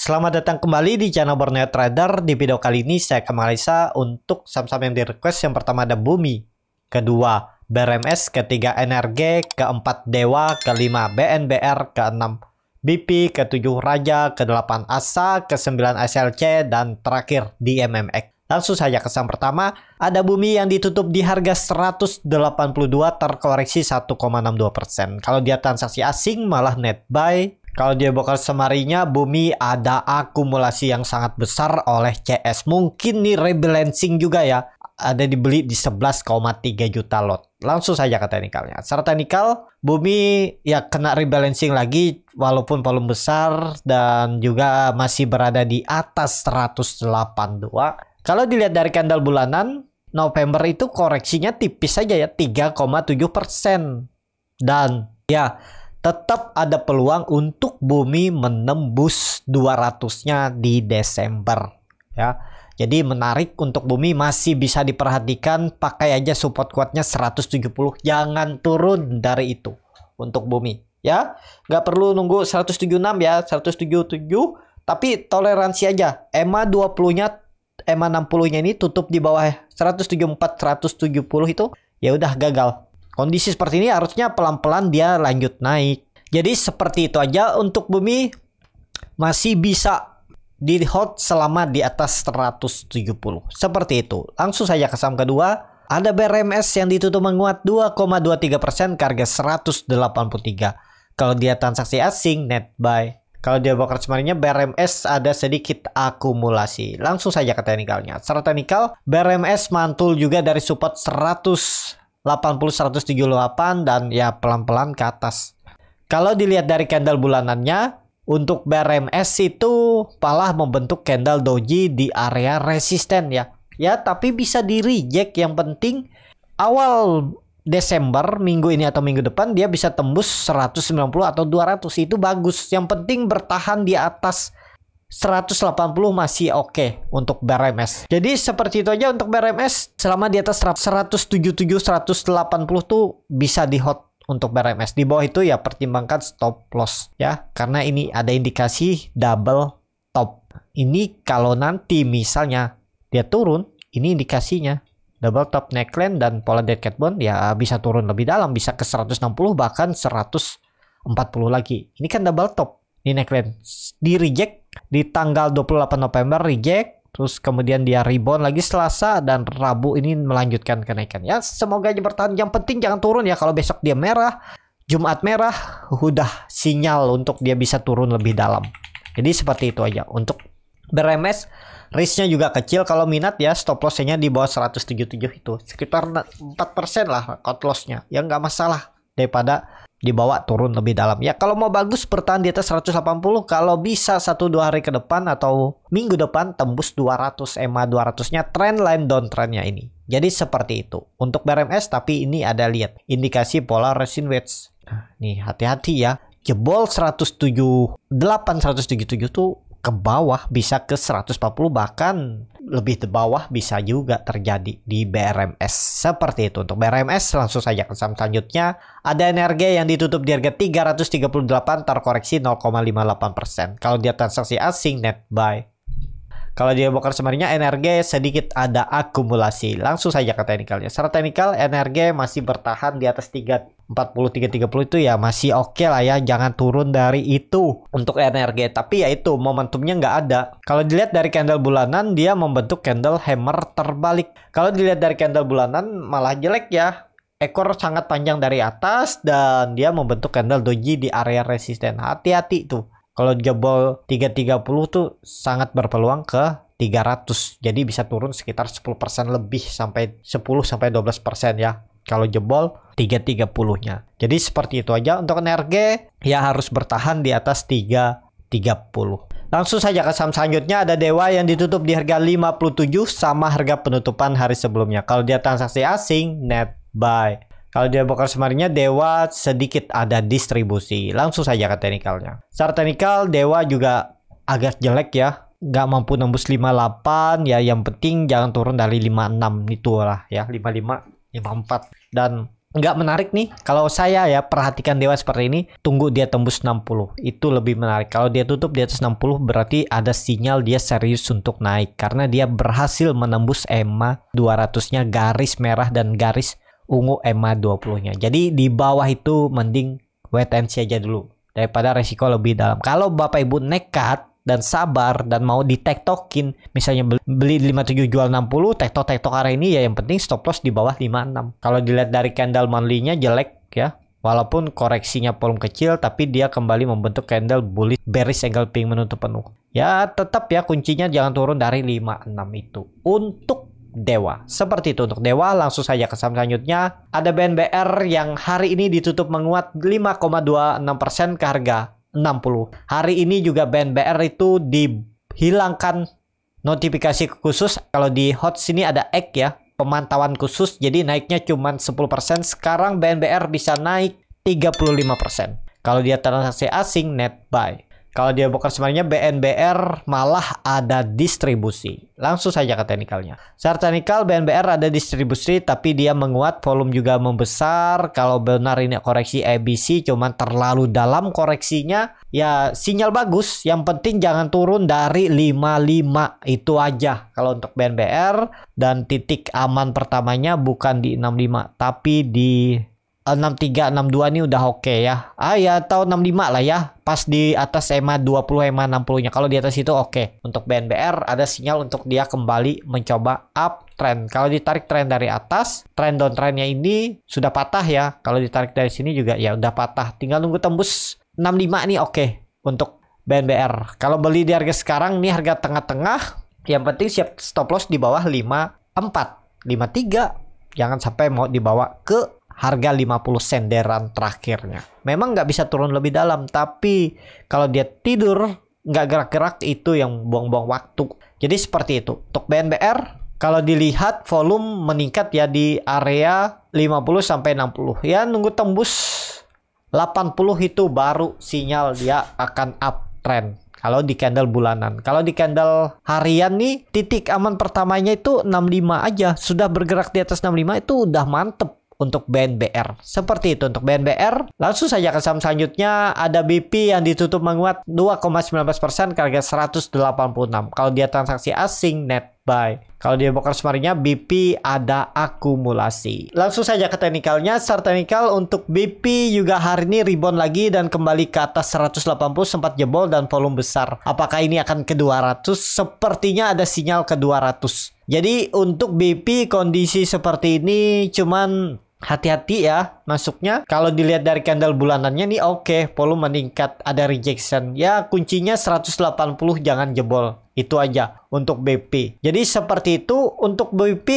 Selamat datang kembali di channel Borneo Trader. Di video kali ini saya akan analisa untuk saham-saham yang direquest. Yang pertama ada Bumi, kedua BRMS, ketiga NRG, keempat Dewa, kelima BNBR, keenam BP, ketujuh Raja, kedelapan ASA, kesembilan SLC, dan terakhir DMMX. MMX. Langsung saja ke saham pertama, ada Bumi yang ditutup di harga 182 terkoreksi 1,62%. Kalau dia transaksi asing malah net buy kalau dia bakal semarinya, bumi ada akumulasi yang sangat besar oleh CS. Mungkin nih rebalancing juga ya. Ada dibeli di 11,3 juta lot. Langsung saja ke teknikalnya. Secara teknikal, bumi ya kena rebalancing lagi walaupun volume besar dan juga masih berada di atas 182. Kalau dilihat dari candle bulanan, November itu koreksinya tipis saja ya 3,7 persen. Dan ya tetap ada peluang untuk bumi menembus 200-nya di Desember ya. Jadi menarik untuk bumi masih bisa diperhatikan pakai aja support kuatnya 170 jangan turun dari itu untuk bumi ya. Nggak perlu nunggu 176 ya, 177 tapi toleransi aja. EMA 20-nya EMA 60-nya ini tutup di bawah 174 170 itu ya udah gagal Kondisi seperti ini harusnya pelan-pelan dia lanjut naik. Jadi seperti itu aja untuk bumi masih bisa di hot selama di atas 170. Seperti itu. Langsung saja ke saham kedua. Ada BRMS yang ditutup menguat 2,23% ke harga 183. Kalau dia transaksi asing net buy. Kalau dia bakar semarinnya BRMS ada sedikit akumulasi. Langsung saja ke teknikalnya. Secara teknikal BRMS mantul juga dari support 100 80 178 dan ya pelan-pelan ke atas. Kalau dilihat dari candle bulanannya, untuk BRMS itu malah membentuk candle doji di area resisten ya. Ya, tapi bisa di reject yang penting awal Desember minggu ini atau minggu depan dia bisa tembus 190 atau 200 itu bagus. Yang penting bertahan di atas 180 masih oke okay untuk BRMS. Jadi seperti itu aja untuk BRMS selama di atas 177 180 tuh bisa di hot untuk BRMS. Di bawah itu ya pertimbangkan stop loss ya karena ini ada indikasi double top. Ini kalau nanti misalnya dia turun, ini indikasinya double top neckline dan pola dead cat bond ya bisa turun lebih dalam bisa ke 160 bahkan 140 lagi. Ini kan double top di neckline. Di reject di tanggal 28 November reject, terus kemudian dia rebound lagi Selasa dan Rabu ini melanjutkan kenaikan. Ya, semoga aja bertahan. Yang penting jangan turun ya kalau besok dia merah, Jumat merah, udah sinyal untuk dia bisa turun lebih dalam. Jadi seperti itu aja untuk beremes risknya juga kecil kalau minat ya stop lossnya di bawah 177 itu sekitar 4% lah cut lossnya ya nggak masalah daripada dibawa turun lebih dalam. Ya kalau mau bagus bertahan di atas 180, kalau bisa 1-2 hari ke depan atau minggu depan tembus 200 EMA 200-nya trend line downtrendnya ini. Jadi seperti itu. Untuk BRMS tapi ini ada lihat indikasi pola resin wedge. Nah, nih hati-hati ya. Jebol 107 8177 tuh ke bawah bisa ke 140 bahkan lebih ke bawah bisa juga terjadi di BRMS. Seperti itu untuk BRMS langsung saja ke saham selanjutnya. Ada energi yang ditutup di harga 338 terkoreksi 0,58%. Kalau dia transaksi asing net buy kalau dia bakar semarinya energi sedikit ada akumulasi. Langsung saja ke teknikalnya. Secara teknikal energi masih bertahan di atas 3 40 30 itu ya masih oke okay lah ya jangan turun dari itu untuk energi tapi ya itu momentumnya nggak ada kalau dilihat dari candle bulanan dia membentuk candle hammer terbalik kalau dilihat dari candle bulanan malah jelek ya ekor sangat panjang dari atas dan dia membentuk candle doji di area resisten hati-hati tuh kalau jebol 330 tuh sangat berpeluang ke 300. Jadi bisa turun sekitar 10% lebih sampai 10 sampai 12% ya. Kalau jebol 330-nya. Jadi seperti itu aja untuk energi ya harus bertahan di atas 330. Langsung saja ke saham selanjutnya ada Dewa yang ditutup di harga 57 sama harga penutupan hari sebelumnya. Kalau dia transaksi asing net buy. Kalau dia bakal semarinya Dewa sedikit ada distribusi. Langsung saja ke teknikalnya. Secara teknikal Dewa juga agak jelek ya. Nggak mampu nembus 58 ya. Yang penting jangan turun dari 56 lah ya. 55, 54. Dan nggak menarik nih kalau saya ya perhatikan Dewa seperti ini tunggu dia tembus 60 itu lebih menarik kalau dia tutup di atas 60 berarti ada sinyal dia serius untuk naik karena dia berhasil menembus EMA 200 nya garis merah dan garis ungu EMA 20-nya. Jadi di bawah itu mending wait and see aja dulu daripada resiko lebih dalam. Kalau Bapak Ibu nekat dan sabar dan mau token, misalnya beli 57 jual 60 tektok tektok hari ini ya yang penting stop loss di bawah 56 kalau dilihat dari candle monthly-nya jelek ya walaupun koreksinya volume kecil tapi dia kembali membentuk candle bullish bearish angle menutup penuh ya tetap ya kuncinya jangan turun dari 56 itu untuk Dewa. Seperti itu untuk Dewa, langsung saja ke saham selanjutnya. Ada BNBR yang hari ini ditutup menguat 5,26% ke harga 60. Hari ini juga BNBR itu dihilangkan notifikasi khusus. Kalau di hot sini ada X ya, pemantauan khusus. Jadi naiknya cuma 10%. Sekarang BNBR bisa naik 35%. Kalau dia transaksi asing net buy. Kalau dia boker sebenarnya BNBR malah ada distribusi. Langsung saja ke teknikalnya. Secara teknikal BNBR ada distribusi tapi dia menguat, volume juga membesar. Kalau benar ini koreksi ABC cuman terlalu dalam koreksinya. Ya sinyal bagus, yang penting jangan turun dari 55 itu aja. Kalau untuk BNBR dan titik aman pertamanya bukan di 65 tapi di 63 eh, 62 ini udah oke okay ya. Ah ya atau 65 lah ya. Pas di atas EMA 20 EMA 60-nya. Kalau di atas itu oke. Okay. Untuk BNBR ada sinyal untuk dia kembali mencoba up trend. Kalau ditarik trend dari atas, trend trend downtrendnya ini sudah patah ya. Kalau ditarik dari sini juga ya udah patah. Tinggal nunggu tembus 65 nih oke okay. untuk BNBR. Kalau beli di harga sekarang nih harga tengah-tengah, yang penting siap stop loss di bawah 54, 53. Jangan sampai mau dibawa ke harga 50 senderan terakhirnya. Memang nggak bisa turun lebih dalam, tapi kalau dia tidur nggak gerak-gerak itu yang buang-buang waktu. Jadi seperti itu. Untuk BNBR, kalau dilihat volume meningkat ya di area 50 60. Ya nunggu tembus 80 itu baru sinyal dia akan uptrend. Kalau di candle bulanan. Kalau di candle harian nih titik aman pertamanya itu 65 aja. Sudah bergerak di atas 65 itu udah mantep untuk BNBR. Seperti itu untuk BNBR. Langsung saja ke saham selanjutnya ada BP yang ditutup menguat 2,19% ke harga 186. Kalau dia transaksi asing net buy. Kalau dia broker semarinya BP ada akumulasi. Langsung saja ke teknikalnya. Secara teknikal untuk BP juga hari ini rebound lagi dan kembali ke atas 180 sempat jebol dan volume besar. Apakah ini akan ke 200? Sepertinya ada sinyal ke 200. Jadi untuk BP kondisi seperti ini cuman hati-hati ya masuknya kalau dilihat dari candle bulanannya nih oke okay, volume meningkat ada rejection ya kuncinya 180 jangan jebol itu aja untuk BP jadi seperti itu untuk BP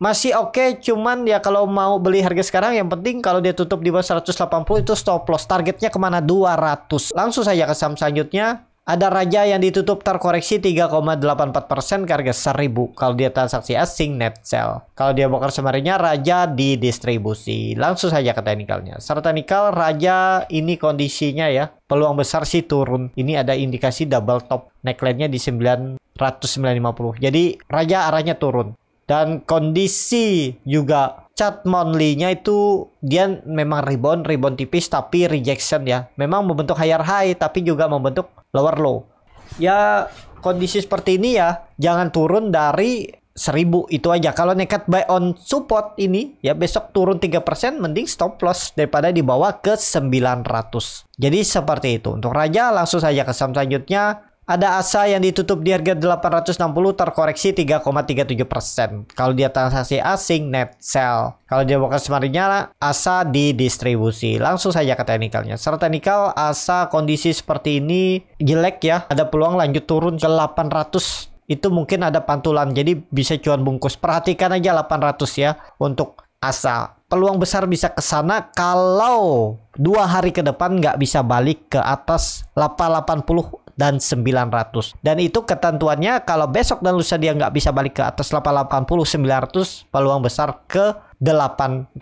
masih oke okay, cuman ya kalau mau beli harga sekarang yang penting kalau dia tutup di bawah 180 itu stop loss targetnya kemana 200 langsung saja ke saham selanjutnya ada raja yang ditutup terkoreksi 3,84% ke harga 1000 kalau dia transaksi asing net sell. Kalau dia bongkar semarinya raja di distribusi. Langsung saja ke teknikalnya. Serta nikel raja ini kondisinya ya. Peluang besar sih turun. Ini ada indikasi double top. Neckline-nya di puluh. Jadi raja arahnya turun. Dan kondisi juga Chat monthly nya itu dia memang rebound, rebound tipis tapi rejection ya. Memang membentuk higher high tapi juga membentuk lower low. Ya kondisi seperti ini ya, jangan turun dari 1000 itu aja. Kalau nekat buy on support ini ya besok turun 3% mending stop loss daripada dibawa ke 900. Jadi seperti itu. Untuk Raja langsung saja ke saham selanjutnya ada ASA yang ditutup di harga 860 terkoreksi 3,37%. Kalau dia transaksi asing net sell. Kalau dia bukan semarinya ASA didistribusi. Langsung saja ke teknikalnya. Secara teknikal ASA kondisi seperti ini jelek ya. Ada peluang lanjut turun ke 800 itu mungkin ada pantulan jadi bisa cuan bungkus perhatikan aja 800 ya untuk asa peluang besar bisa ke sana kalau dua hari ke depan nggak bisa balik ke atas 880 dan 900. Dan itu ketentuannya kalau besok dan lusa dia nggak bisa balik ke atas 880 900 peluang besar ke 800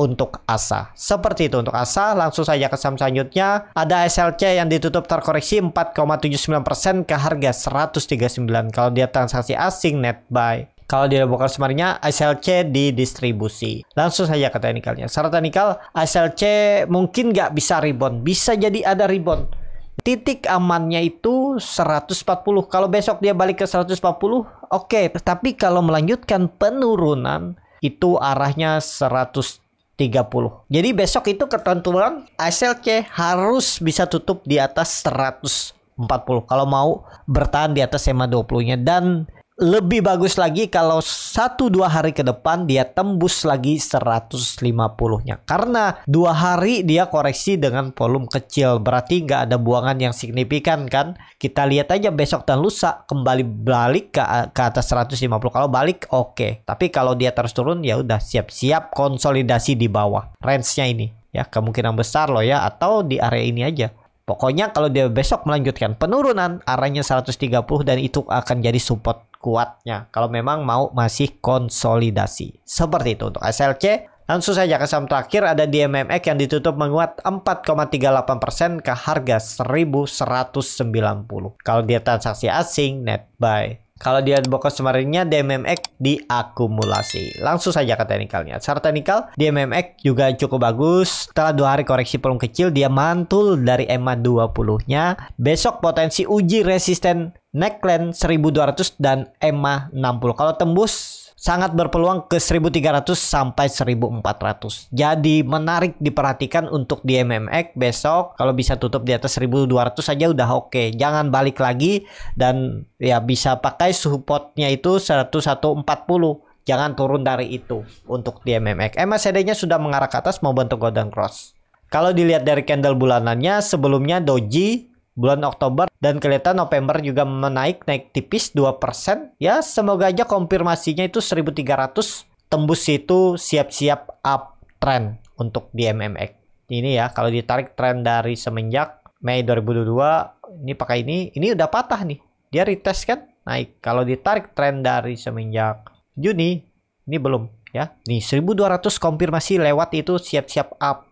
untuk ASA. Seperti itu untuk ASA. Langsung saja ke saham selanjutnya. Ada SLC yang ditutup terkoreksi 4,79% ke harga 139. Kalau dia transaksi asing net buy. Kalau dia bukan semarinya SLC di distribusi. Langsung saja ke teknikalnya. Secara teknikal, SLC mungkin nggak bisa rebound. Bisa jadi ada rebound titik amannya itu 140. Kalau besok dia balik ke 140, oke. Okay. Tapi kalau melanjutkan penurunan, itu arahnya 130. Jadi besok itu ketentuan SLC harus bisa tutup di atas 140 kalau mau bertahan di atas SMA 20-nya dan lebih bagus lagi kalau satu dua hari ke depan dia tembus lagi 150-nya. Karena dua hari dia koreksi dengan volume kecil. Berarti nggak ada buangan yang signifikan kan. Kita lihat aja besok dan lusa kembali balik ke, ke atas 150. Kalau balik oke. Okay. Tapi kalau dia terus turun ya udah siap-siap konsolidasi di bawah. Range-nya ini. Ya kemungkinan besar loh ya. Atau di area ini aja. Pokoknya kalau dia besok melanjutkan penurunan arahnya 130 dan itu akan jadi support kuatnya kalau memang mau masih konsolidasi. Seperti itu untuk SLC. Langsung saja ke saham terakhir ada di MMX yang ditutup menguat 4,38% ke harga 1190. Kalau dia transaksi asing net buy kalau dia bokas semaringnya DMMX diakumulasi. Langsung saja ke teknikalnya. Secara teknikal DMMX juga cukup bagus. Setelah dua hari koreksi pelung kecil dia mantul dari EMA 20-nya. Besok potensi uji resisten neckline 1200 dan EMA 60. Kalau tembus sangat berpeluang ke 1300 sampai 1400. Jadi menarik diperhatikan untuk di MMX besok kalau bisa tutup di atas 1200 saja udah oke. Okay. Jangan balik lagi dan ya bisa pakai supportnya itu 1140. Jangan turun dari itu untuk di MMX. MACD-nya sudah mengarah ke atas mau bentuk golden cross. Kalau dilihat dari candle bulanannya sebelumnya doji bulan Oktober dan kelihatan November juga menaik naik tipis 2% ya semoga aja konfirmasinya itu 1300 tembus itu siap-siap up trend untuk di MMX ini ya kalau ditarik trend dari semenjak Mei 2022 ini pakai ini ini udah patah nih dia retest kan naik kalau ditarik trend dari semenjak Juni ini belum ya nih 1200 konfirmasi lewat itu siap-siap up